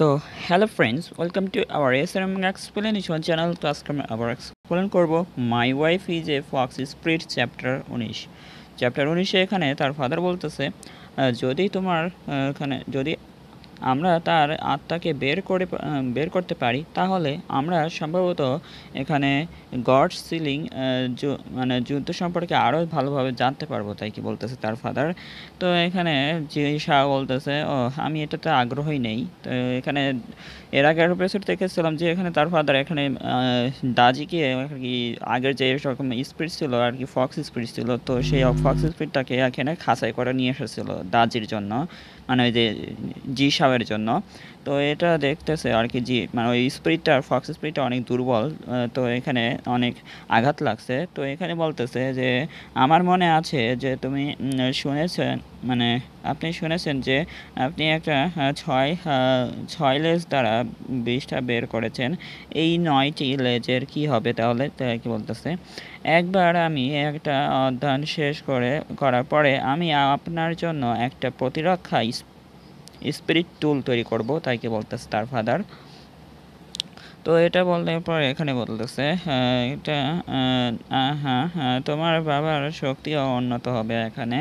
তো hello friends welcome to our S M explanation channel তো আজকে আমরা আবার এক্সপ্লেন করবো my wife is a fox spirit chapter উনিশ চ্যাপ্টার উনিশে এখানে তার ফাদার বলতেছে যদি তোমার এখানে যদি আমরা তার আত্মাকে বের করে বের করতে পারি তাহলে আমরা সম্ভবত এখানে গড সিলিং মানে যুদ্ধ সম্পর্কে আরও ভালোভাবে জানতে পারবো তাই কি বলতেছে তার ফাদার তো এখানে যে শাহ বলতেছে ও আমি এটাতে আগ্রহই নেই তো এখানে এর আগের প্রেসর দেখেছিলাম যে এখানে তার ফাদার এখানে দাজিকে আর কি আগের যে রকম স্পিড ছিল আর কি ফক্স স্পিড ছিল তো সেই ফক্স স্পিডটাকে এখানে খাঁচাই করে নিয়ে এসেছিলো দাজির জন্য মানে ওই যে জি সাহের জন্য তো এটা দেখতেছে আর কি জি মানে ওই স্প্রিটটা ফক্স স্পিডটা অনেক দুর্বল তো এখানে অনেক আঘাত লাগছে তো এখানে বলতেছে যে আমার মনে আছে যে তুমি শুনেছেন মানে আপনি শুনেছেন যে আপনি একটা ছয় ছয় লেজ দ্বারা বিষটা বের করেছেন এই নয়টি লেজের কি হবে তাহলে কি বলতেছে একবার আমি একটা অধ্যয়ন শেষ করে করার পরে আমি আপনার জন্য একটা প্রতিরক্ষা স্পিরিট টুল তৈরি করব তাইকে বলতেছে তার ফাদার তো এটা বললে পর এখানে বলতেছে এটা হ্যাঁ হ্যাঁ তোমার বাবার শক্তি উন্নত হবে এখানে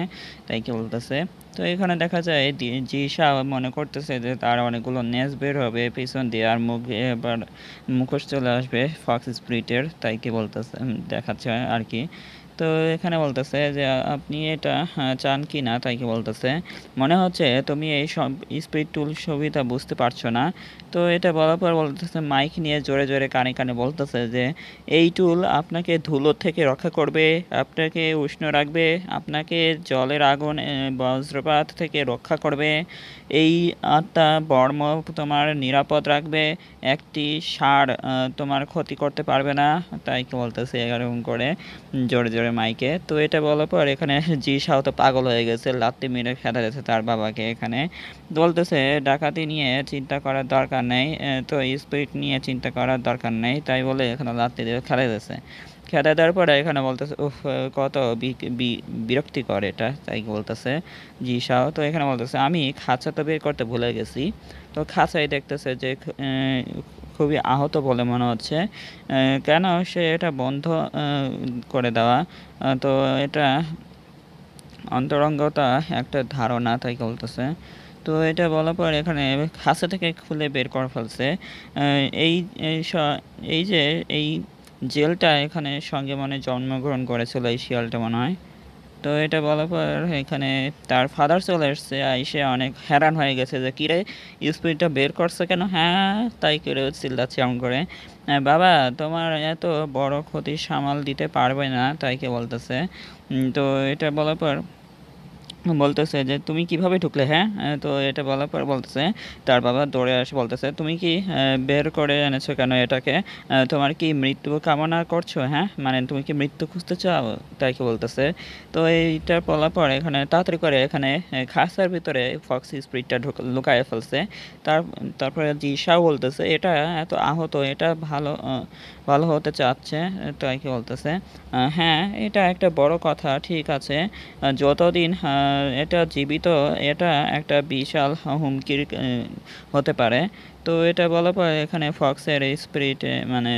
তাই কি বলতেছে তো এখানে দেখা যায় জিসা মনে করতেছে যে তার অনেকগুলো নেস বের হবে পিছন দিয়ে আর মুখ এবার মুখোশ চলে আসবে ফক্স স্প্রিটের তাই কি বলতেছে দেখাচ্ছে আর কি তো এখানে বলতেছে যে আপনি এটা হ্যাঁ, চান কি না তাইকে বলতেছে মনে হচ্ছে তুমি এই সব স্পিড টুল সুবিধা বুঝতে পারছো না তো এটা বলার পর বলতেছে মাইক নিয়ে জোরে জোরে কানে কানে বলতেছে যে এই টুল আপনাকে ধুলো থেকে রক্ষা করবে আপনাকে উষ্ণ রাখবে আপনাকে জলের আগুন বজ্রপাত থেকে রক্ষা করবে এই আত্মা বর্ম তোমার নিরাপদ রাখবে একটি সার তোমার ক্ষতি করতে পারবে না তাইকে বলতেছে এরকম করে জোরে জোরে পরে মাইকে তো এটা বলার পর এখানে জি শাহ তো পাগল হয়ে গেছে লাত্তি মেরে ফেলা যাচ্ছে তার বাবাকে এখানে বলতেছে ডাকাতি নিয়ে চিন্তা করার দরকার নেই তো স্পিড নিয়ে চিন্তা করার দরকার নেই তাই বলে এখানে লাত্তি দিয়ে খেলা যাচ্ছে খেলা দেওয়ার পরে এখানে বলতেছে উফ কত বিরক্তি করে এটা তাই বলতেছে জি শাহ তো এখানে বলতেছে আমি খাঁচা তো বের করতে ভুলে গেছি তো খাঁচাই দেখতেছে যে খুবই আহত বলে মনে হচ্ছে কেন সে এটা বন্ধ করে দেওয়া তো এটা অন্তরঙ্গতা একটা ধারণা তাই বলতেছে তো এটা বলার পর এখানে খাঁচা থেকে খুলে বের করে ফেলছে এই এই যে এই জেলটা এখানে সঙ্গে মানে জন্মগ্রহণ করেছিল এই শিয়ালটা মনে হয় তো এটা বলার পর এখানে তার ফাদার চলে এসছে আইসে অনেক হ্যারান হয়ে গেছে যে কিরে স্পিডটা বের করছে কেন হ্যাঁ তাই করে চিল্লাচ্ছি এমন করে বাবা তোমার এত বড় ক্ষতি সামাল দিতে পারবে না তাইকে বলতেছে তো এটা বলার পর বলতেছে যে তুমি কিভাবে ঢুকলে হ্যাঁ তো এটা বলার পর বলতেছে তার বাবা দৌড়ে আসে বলতেছে তুমি কি বের করে এনেছো কেন এটাকে তোমার কি মৃত্যু কামনা করছো হ্যাঁ মানে তুমি কি মৃত্যু খুঁজতে চাও তাই কি বলতেছে তো এইটা বলার পর এখানে তাড়াতাড়ি করে এখানে খাসার ভিতরে ফক্সি স্প্রিটটা লুকায় ফেলছে তার তারপরে জিসাও বলতেছে এটা এত আহত এটা ভালো ভালো হতে চাচ্ছে তাই কি বলতেছে হ্যাঁ এটা একটা বড় কথা ঠিক আছে যতদিন এটা জীবিত এটা একটা বিশাল হুমকির হতে পারে তো এটা বলা পর এখানে ফক্সের স্প্রিট মানে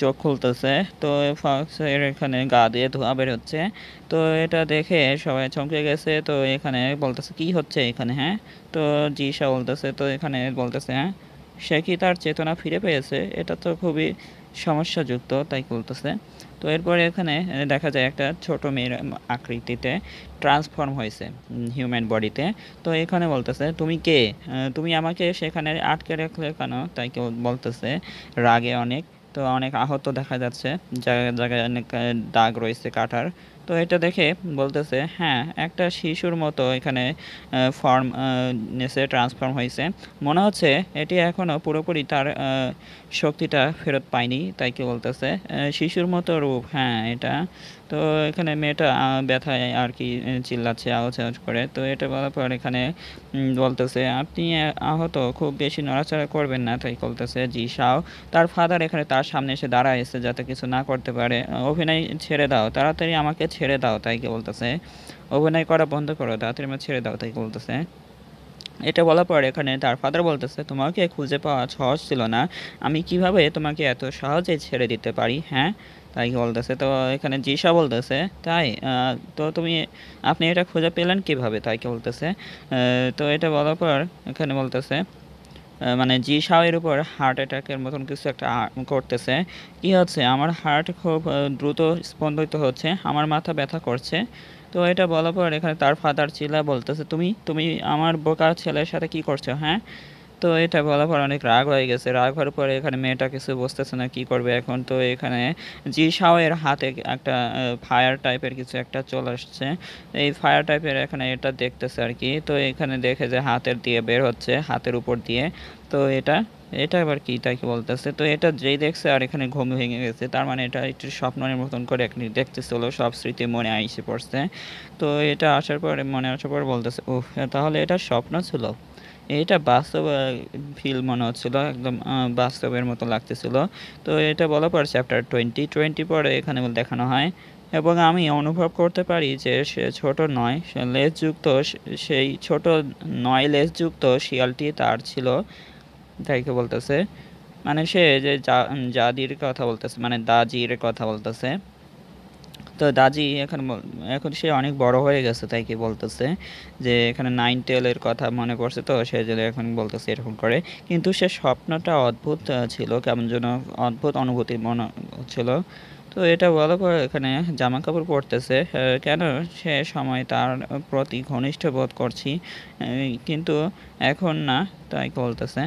চোখ খুলতেছে তো ফক্সের এখানে গা দিয়ে ধোঁয়া বেরোচ্ছে তো এটা দেখে সবাই চমকে গেছে তো এখানে বলতেছে কি হচ্ছে এখানে হ্যাঁ তো জিসা বলতেছে তো এখানে বলতেছে হ্যাঁ সে কি তার চেতনা ফিরে পেয়েছে এটা তো খুবই সমস্যাযুক্ত তাই বলতেছে তো এরপরে এখানে দেখা যায় একটা ছোট মেয়ের আকৃতিতে ট্রান্সফর্ম হয়েছে হিউম্যান বডিতে তো এখানে বলতেছে তুমি কে তুমি আমাকে সেখানে আটকে রাখলে কেন তাই কেউ বলতেছে রাগে অনেক তো অনেক আহত দেখা যাচ্ছে জায়গায় জায়গায় অনেক দাগ রয়েছে কাটার তো এটা দেখে বলতেছে হ্যাঁ একটা শিশুর মতো এখানে ফর্ম নেসে ট্রান্সফর্ম হয়েছে মনে হচ্ছে এটি এখনও পুরোপুরি তার শক্তিটা ফেরত পায়নি তাই কি বলতেছে শিশুর মতো রূপ হ্যাঁ এটা তো এখানে মেয়েটা ব্যথায় আর কি চিল্লাচ্ছে আওয়াজ আওয়াজ করে তো এটা বলার পর এখানে বলতেছে আপনি আহত খুব বেশি নড়াচড়া করবেন না তাই বলতেছে জি শাও তার ফাদার এখানে তার সামনে এসে দাঁড়ায় এসে যাতে কিছু না করতে পারে অভিনয় ছেড়ে দাও তাড়াতাড়ি আমাকে ছেড়ে দাও তাই কি বলতেছে অভিনয় করা বন্ধ করো দাঁতের মা ছেড়ে দাও কি বলতেছে এটা বলার পর এখানে তার ফাদার বলতেছে তোমাকে খুঁজে পাওয়া সহজ ছিল না আমি কিভাবে তোমাকে এত সহজে ছেড়ে দিতে পারি হ্যাঁ তাই কি বলতেছে তো এখানে জিসা বলতেছে তাই তো তুমি আপনি এটা খুঁজে পেলেন কিভাবে তাই কি বলতেছে তো এটা বলার পর এখানে বলতেছে মানে জি সাওয়ের উপর হার্ট অ্যাটাকের মতন কিছু একটা করতেছে কি হচ্ছে আমার হার্ট খুব দ্রুত স্পন্দিত হচ্ছে আমার মাথা ব্যথা করছে তো এটা বলার পর এখানে তার ফাদার চিলা বলতেছে তুমি তুমি আমার বোকা ছেলের সাথে কি করছো হ্যাঁ তো এটা বলার পর অনেক রাগ হয়ে গেছে রাগ হওয়ার পরে এখানে মেয়েটা কিছু বসতেছে না কি করবে এখন তো এখানে জি শাওয়ের হাতে একটা ফায়ার টাইপের কিছু একটা চলে আসছে এই ফায়ার টাইপের এখানে এটা দেখতেছে আর কি তো এখানে দেখে যে হাতের দিয়ে বের হচ্ছে হাতের উপর দিয়ে তো এটা এটা আবার কি তাকে বলতেছে তো এটা যেই দেখছে আর এখানে ঘুম ভেঙে গেছে তার মানে এটা একটু স্বপ্নের মতন করে এখানে চলো সব স্মৃতি মনে আইসে পড়ছে তো এটা আসার পরে মনে আসার পর বলতেছে ও তাহলে এটা স্বপ্ন ছিল এটা বাস্তব ফিল মনে হচ্ছিল একদম বাস্তবের মতো লাগতেছিল তো এটা বলা পর চ্যাপ্টার টোয়েন্টি টোয়েন্টি পরে এখানে দেখানো হয় এবং আমি অনুভব করতে পারি যে সে ছোট নয় সে লেসযুক্ত সেই ছোট নয় লেসযুক্ত শিয়ালটি তার ছিল তাইকে বলতেছে মানে সে যে জাদির কথা বলতেছে মানে দাজির কথা বলতেছে তো দাজি এখন এখন সে অনেক বড় হয়ে গেছে তাই কি বলতেছে যে এখানে নাইন টেলের কথা মনে পড়ছে তো সে যদি এখন বলতেছে এরকম করে কিন্তু সে স্বপ্নটা অদ্ভুত ছিল কেমন যেন অদ্ভুত অনুভূতি মনে হচ্ছিল তো এটা বলো পর এখানে জামা কাপড় পরতেছে কেন সে সময় তার প্রতি ঘনিষ্ঠ বোধ করছি কিন্তু এখন না তাই বলতেছে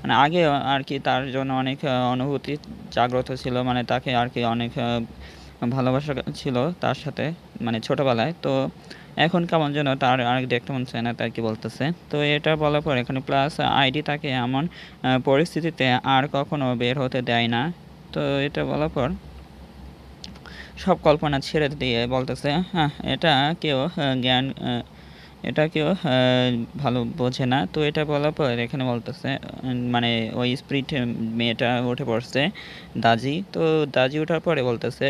মানে আগে আর কি তার জন্য অনেক অনুভূতি জাগ্রত ছিল মানে তাকে আর কি অনেক ভালোবাসা ছিল তার সাথে মানে ছোটোবেলায় তো এখন কেমন যেন তার আরেক দেখতে মন চায় না তার কি বলতেছে তো এটা বলার পর এখানে প্লাস আইডি তাকে এমন পরিস্থিতিতে আর কখনো বের হতে দেয় না তো এটা বলার পর সব কল্পনা ছেড়ে দিয়ে বলতেছে হ্যাঁ এটা কেউ জ্ঞান এটা কেউ ভালো বোঝে না তো এটা বলার পর এখানে বলতেছে মানে ওই স্প্রিট মেয়েটা উঠে পড়ছে দাজি তো দাজি ওঠার পরে বলতেছে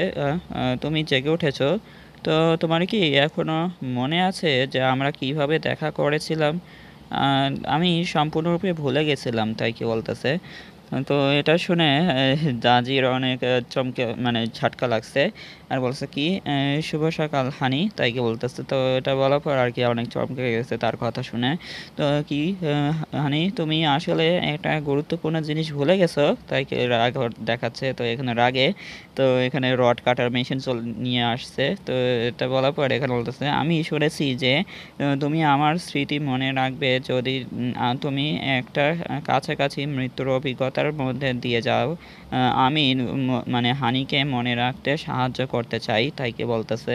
তুমি জেগে উঠেছো তো তোমার কি এখনও মনে আছে যে আমরা কিভাবে দেখা করেছিলাম আমি সম্পূর্ণরূপে ভুলে গেছিলাম তাই কি বলতেছে তো এটা শুনে জাজির অনেক চমকে মানে ঝাটকা লাগছে আর বলছে কি শুভ সকাল হানি তাইকে বলতেছে তো এটা বলার পর আর কি অনেক চমকে গেছে তার কথা শুনে তো কি হানি তুমি আসলে একটা গুরুত্বপূর্ণ জিনিস ভুলে গেছো তাইকে রাগ দেখাচ্ছে তো এখানে রাগে তো এখানে রড কাটার মেশিন চল নিয়ে আসছে তো এটা বলার পর এখানে বলতেছে আমি শুনেছি যে তুমি আমার স্মৃতি মনে রাখবে যদি তুমি একটা কাছাকাছি মৃত্যুর অভিজ্ঞতা ব্যস্ততার মধ্যে দিয়ে যাও আমি মানে হানিকে মনে রাখতে সাহায্য করতে চাই তাইকে বলতেছে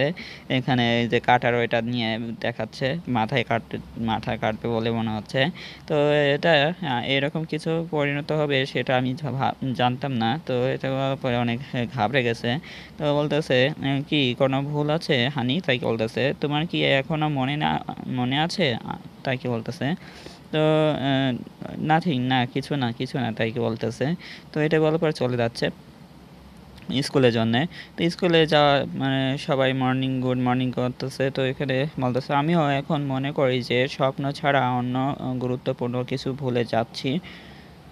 এখানে যে কাটার ওইটা নিয়ে দেখাচ্ছে মাথায় কাটবে মাথায় কাটবে বলে মনে হচ্ছে তো এটা এরকম কিছু পরিণত হবে সেটা আমি জানতাম না তো এটা পরে অনেক ঘাবড়ে গেছে তো বলতেছে কি কোনো ভুল আছে হানি তাইকে বলতেছে তোমার কি এখনও মনে না মনে আছে তাইকে বলতেছে তো নাথিং না কিছু না কিছু না তাই কি বলতেছে তো এটা বলার পর চলে যাচ্ছে স্কুলের জন্যে তো স্কুলে যাওয়া মানে সবাই মর্নিং গুড মর্নিং করতেছে তো এখানে বলতেছে আমিও এখন মনে করি যে স্বপ্ন ছাড়া অন্য গুরুত্বপূর্ণ কিছু ভুলে যাচ্ছি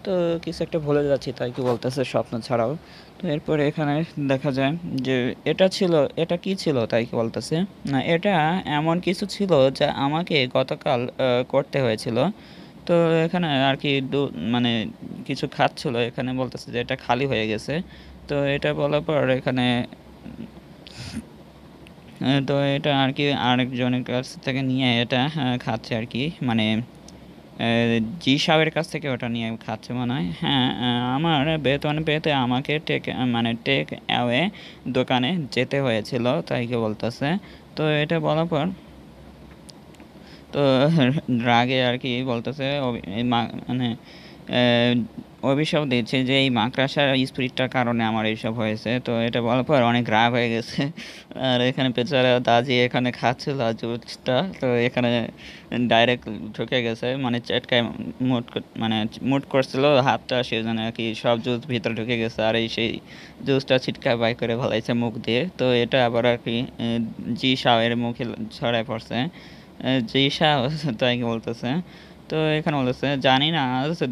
তো কিছু একটা ভুলে যাচ্ছি তাই কি বলতেছে স্বপ্ন ছাড়াও তো এরপরে এখানে দেখা যায় যে এটা ছিল এটা কি ছিল তাই কি বলতেছে না এটা এমন কিছু ছিল যা আমাকে গতকাল করতে হয়েছিল তো এখানে আর কি দু মানে কিছু ছিল এখানে বলতেছে যে এটা খালি হয়ে গেছে তো এটা বলার পর এখানে তো এটা আর কি আরেকজনের কাছ থেকে নিয়ে এটা খাচ্ছে আর কি মানে জি সাহেবের কাছ থেকে ওটা নিয়ে খাচ্ছে মনে হয় হ্যাঁ আমার বেতন পেতে আমাকে টেক মানে টেক অ্যাওয়ে দোকানে যেতে হয়েছিল তাই কে বলতেছে তো এটা বলার পর তো রাগে আর কি বলতেছে মানে অভিশাপ দিচ্ছে যে এই মাকড়াসার স্পিরিটটার কারণে আমার এইসব হয়েছে তো এটা বলার পর অনেক রাগ হয়ে গেছে আর এখানে পেছারা দাজি এখানে খাচ্ছিল জুসটা তো এখানে ডাইরেক্ট ঢুকে গেছে মানে চেটকায় মুট মানে মুট করছিল হাতটা সেই জন্য আর কি সব জুস ভিতরে ঢুকে গেছে আর এই সেই জুসটা ছিটকা বাই করে ভালাইছে মুখ দিয়ে তো এটা আবার আর কি জি সাহের মুখে ছড়ায় পড়ছে জি সাহ তাই বলতেছে তো এখানে বলতেছে জানি না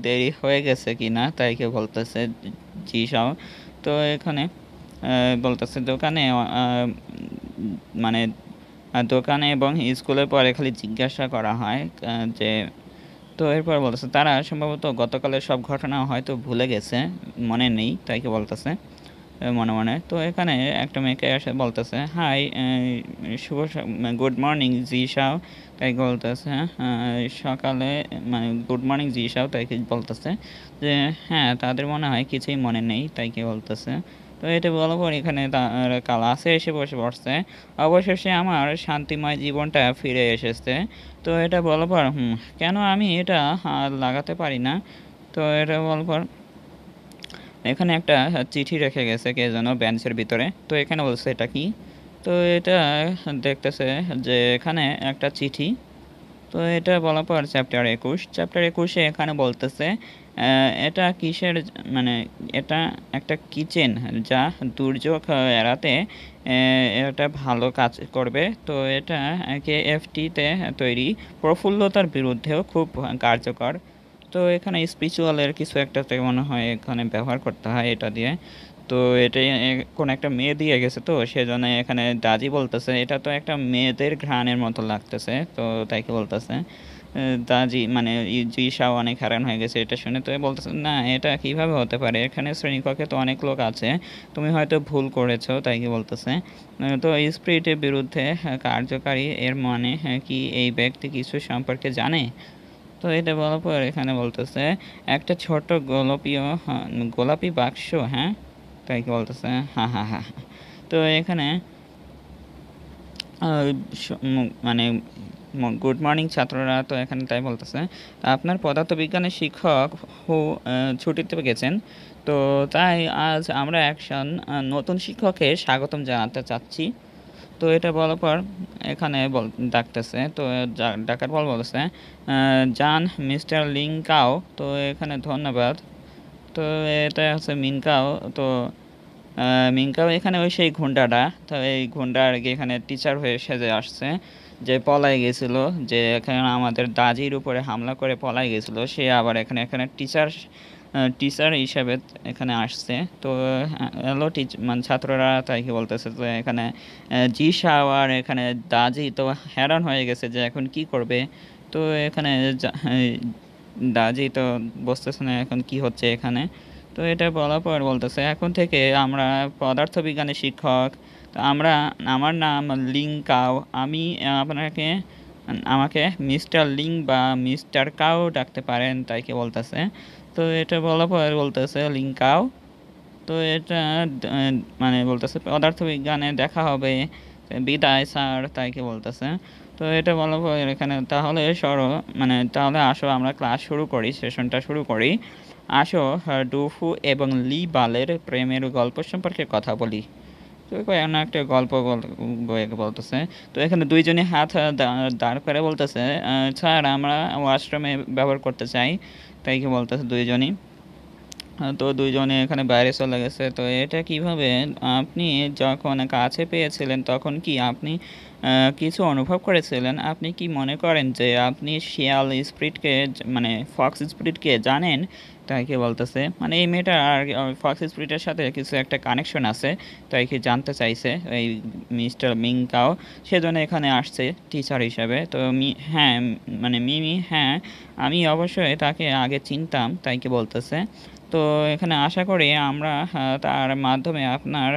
দেরি হয়ে গেছে কি না তাই কেউ বলতেছে জি সব তো এখানে বলতেছে দোকানে মানে দোকানে এবং স্কুলের পরে খালি জিজ্ঞাসা করা হয় যে তো এরপর বলতেছে তারা সম্ভবত গতকালের সব ঘটনা হয়তো ভুলে গেছে মনে নেই তাই তাইকে বলতেছে মনে মনে তো এখানে একটা মেয়েকে এসে বলতেছে হাই শুভ গুড মর্নিং মানে জি সাহ তাই বলতেছে হ্যাঁ, সকালে মানে গুড মর্নিং জি সাহ তাই বলতেছে যে হ্যাঁ তাদের মনে হয় কিছুই মনে নেই তাই কি বলতেছে তো এটা বলার পর এখানে তার কালাসে এসে বসে পড়ছে অবশেষে আমার শান্তিময় জীবনটা ফিরে এসেছে তো এটা বলার পর হুম কেন আমি এটা লাগাতে পারি না তো এটা বলার পর এখানে একটা চিঠি রেখে গেছে কে যেন বেঞ্চের ভিতরে তো এখানে বলছে এটা কি তো এটা দেখতেছে যে এখানে একটা চিঠি তো এটা বলার পর চ্যাপ্টার একুশ চ্যাপ্টার একুশে এখানে বলতেছে এটা কিসের মানে এটা একটা কিচেন যা দুর্যোগ এড়াতে এটা ভালো কাজ করবে তো এটা কে এফটিতে তৈরি প্রফুল্লতার বিরুদ্ধেও খুব কার্যকর তো এখানে স্পিরিচুয়ালের কিছু থেকে মনে হয় এখানে ব্যবহার করতে হয় এটা দিয়ে তো এটাই কোন একটা মেয়ে দিয়ে গেছে তো সেজন্য এখানে দাদি বলতেছে এটা তো একটা মেয়েদের ঘ্রাণের মতো লাগতেছে তো তাইকে বলতেছে দাজি মানে জিসাও অনেক হারান হয়ে গেছে এটা শুনে তো বলতেছে না এটা কিভাবে হতে পারে এখানে শ্রেণীকক্ষে তো অনেক লোক আছে তুমি হয়তো ভুল করেছো তাই কি বলতেছে তো স্প্রিটের বিরুদ্ধে কার্যকারী এর মানে কি এই ব্যক্তি কিছু সম্পর্কে জানে তো এটা বলার পর এখানে বলতেছে একটা ছোট গোলাপীয় গোলাপি বাক্স হ্যাঁ তাই কি বলতেছে হা হা হা তো এখানে মানে গুড মর্নিং ছাত্ররা তো এখানে তাই বলতেছে আপনার পদার্থবিজ্ঞানের শিক্ষক হু ছুটিতে গেছেন তো তাই আজ আমরা একশন নতুন শিক্ষকের স্বাগতম জানাতে চাচ্ছি তো এটা বলার পর এখানে বল ডাকতেছে তো ডাকার পর বলছে জান মিস্টার লিঙ্কাও তো এখানে ধন্যবাদ তো এটা হচ্ছে মিনকাও তো মিনকাও এখানে ওই সেই ঘুন্ডাটা তো এই ঘুন্ডা আর কি এখানে টিচার হয়ে সেজে আসছে যে পলাই গেছিল যে এখানে আমাদের দাজির উপরে হামলা করে পলাই গেছিল সে আবার এখানে এখানে টিচার টিচার হিসাবে এখানে আসছে তো হ্যালো টিচ মানে ছাত্ররা তাই কি বলতেছে যে এখানে জি সাওয়ার এখানে দাজি তো হ্যারান হয়ে গেছে যে এখন কি করবে তো এখানে দাজি তো বসতেছে না এখন কি হচ্ছে এখানে তো এটা বলার পর বলতেছে এখন থেকে আমরা পদার্থবিজ্ঞানের শিক্ষক তো আমরা আমার নাম লিং কাও আমি আপনাকে আমাকে মিস্টার লিং বা মিস্টার কাও ডাকতে পারেন তাই কি বলতেছে তো এটা বলা পর বলতেছে লিঙ্কাও তো এটা মানে বলতেছে পদার্থবিজ্ঞানে দেখা হবে বিদায় স্যার তাইকে বলতেছে তো এটা বলা পর এখানে তাহলে সরো মানে তাহলে আসো আমরা ক্লাস শুরু করি সেশনটা শুরু করি আসো হ্যাঁ, ডুফু এবং লি বালের প্রেমের গল্প সম্পর্কে কথা বলি এমন একটা গল্প বলতেছে তো এখানে দুইজনই হাত দাঁড় করে বলতেছে স্যার আমরা আশ্রমে ব্যবহার করতে চাই তাই কি বলতেছে দুইজনই তো দুইজনে এখানে বাইরে চলে গেছে তো এটা কিভাবে আপনি যখন কাছে পেয়েছিলেন তখন কি আপনি কিছু অনুভব করেছিলেন আপনি কি মনে করেন যে আপনি শিয়াল স্প্রিটকে মানে ফক্স স্প্রিটকে জানেন তাই কি বলতেছে মানে এই মেয়েটার আর ফক্স স্প্রিটের সাথে কিছু একটা কানেকশন আছে তাই কি জানতে চাইছে এই মিস্টার মিঙ্কাও সেজন্য এখানে আসছে টিচার হিসাবে তো মি হ্যাঁ মানে মিমি হ্যাঁ আমি অবশ্যই তাকে আগে চিনতাম তাই কি বলতেছে তো এখানে আশা করি আমরা তার মাধ্যমে আপনার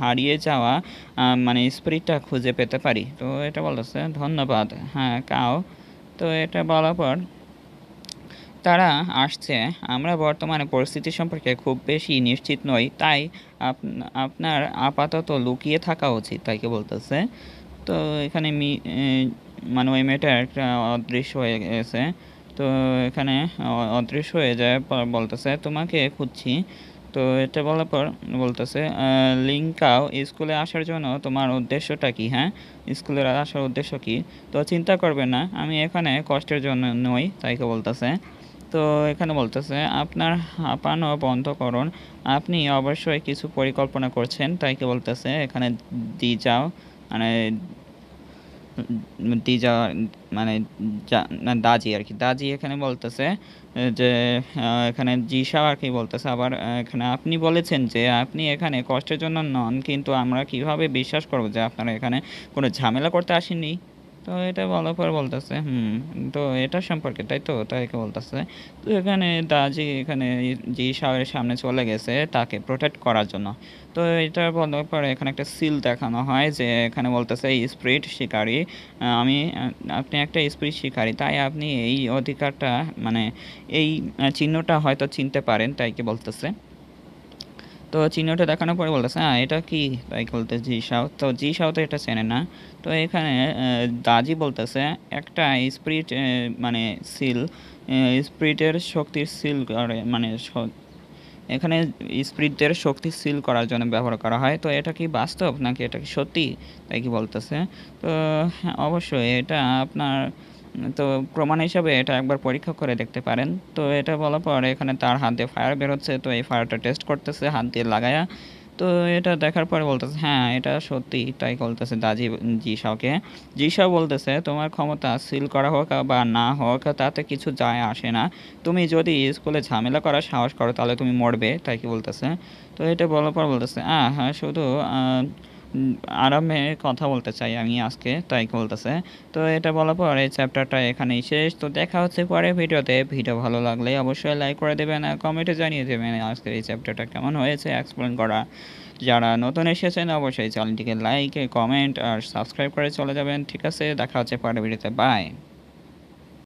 হারিয়ে যাওয়া মানে স্পিরিটটা খুঁজে পেতে পারি তো এটা বলেছে ধন্যবাদ হ্যাঁ কাও তো এটা বলার পর তারা আসছে আমরা বর্তমানে পরিস্থিতি সম্পর্কে খুব বেশি নিশ্চিত নই তাই আপনার আপাতত লুকিয়ে থাকা উচিত তাইকে বলতেছে তো এখানে মানে ওই মেয়েটা একটা অদৃশ্য হয়ে গেছে তো এখানে অদৃশ্য হয়ে যায় বলতেছে তোমাকে খুঁজছি তো এটা বলার পর বলতেছে লিঙ্কাও স্কুলে আসার জন্য তোমার উদ্দেশ্যটা কি হ্যাঁ স্কুলে আসার উদ্দেশ্য কি তো চিন্তা করবে না আমি এখানে কষ্টের জন্য নই তাইকে বলতেছে তো এখানে বলতেছে আপনার হাঁপানো বন্ধ করুন আপনি অবশ্যই কিছু পরিকল্পনা করছেন তাইকে বলতেছে এখানে দি যাও মানে ডিজা মানে দাজি আর কি দাজি এখানে বলতেছে যে এখানে জিসা আর কি বলতেছে আবার এখানে আপনি বলেছেন যে আপনি এখানে কষ্টের জন্য নন কিন্তু আমরা কিভাবে বিশ্বাস করব যে আপনারা এখানে কোনো ঝামেলা করতে আসেননি তো এটা ভালো পর বলতেছে হুম তো এটা সম্পর্কে তাই তো তাইকে বলতেছে তো এখানে দাজি এখানে যে সাগরের সামনে চলে গেছে তাকে প্রোটেক্ট করার জন্য তো এটা বলার পরে এখানে একটা সিল দেখানো হয় যে এখানে বলতেছে এই স্প্রিট শিকারী আমি আপনি একটা স্প্রিট শিকারী তাই আপনি এই অধিকারটা মানে এই চিহ্নটা হয়তো চিনতে পারেন তাইকে বলতেছে তো চিহ্নটা দেখানোর পরে বলতেছে হ্যাঁ এটা কি তাই বলতে জি সাউ তো জি সাউ তো এটা চেনে না তো এখানে দাজি বলতেছে একটা স্প্রিট মানে সিল স্প্রিটের শক্তির সিল করে মানে এখানে স্পিরিটের শক্তি সিল করার জন্য ব্যবহার করা হয় তো এটা কি বাস্তব নাকি এটা কি সত্যি তাই কি বলতেছে তো হ্যাঁ, অবশ্যই এটা আপনার তো প্রমাণ হিসাবে এটা একবার পরীক্ষা করে দেখতে পারেন তো এটা বলার পর এখানে তার হাত দিয়ে ফায়ার বেরোচ্ছে তো এই ফায়ারটা টেস্ট করতেছে হাত দিয়ে লাগায়া তো এটা দেখার পরে বলতেছে হ্যাঁ এটা সত্যি তাই বলতেছে দাজি জিসাওকে জিসাও বলতেছে তোমার ক্ষমতা সিল করা হোক বা না হোক তাতে কিছু যায় আসে না তুমি যদি স্কুলে ঝামেলা করার সাহস করো তাহলে তুমি মরবে তাই কি বলতেছে তো এটা বলার পর বলতেছে হ্যাঁ হ্যাঁ শুধু আরামে কথা বলতে চাই আমি আজকে তাই বলতেছে তো এটা বলার পর এই চ্যাপ্টারটা এখানেই শেষ তো দেখা হচ্ছে পরে ভিডিওতে ভিডিও ভালো লাগলে অবশ্যই লাইক করে দেবেন আর কমেন্টে জানিয়ে দেবেন আজকের এই চ্যাপ্টারটা কেমন হয়েছে এক্সপ্লেন করা যারা নতুন এসেছেন অবশ্যই চ্যানেলটিকে লাইক কমেন্ট আর সাবস্ক্রাইব করে চলে যাবেন ঠিক আছে দেখা হচ্ছে পরে ভিডিওতে বাই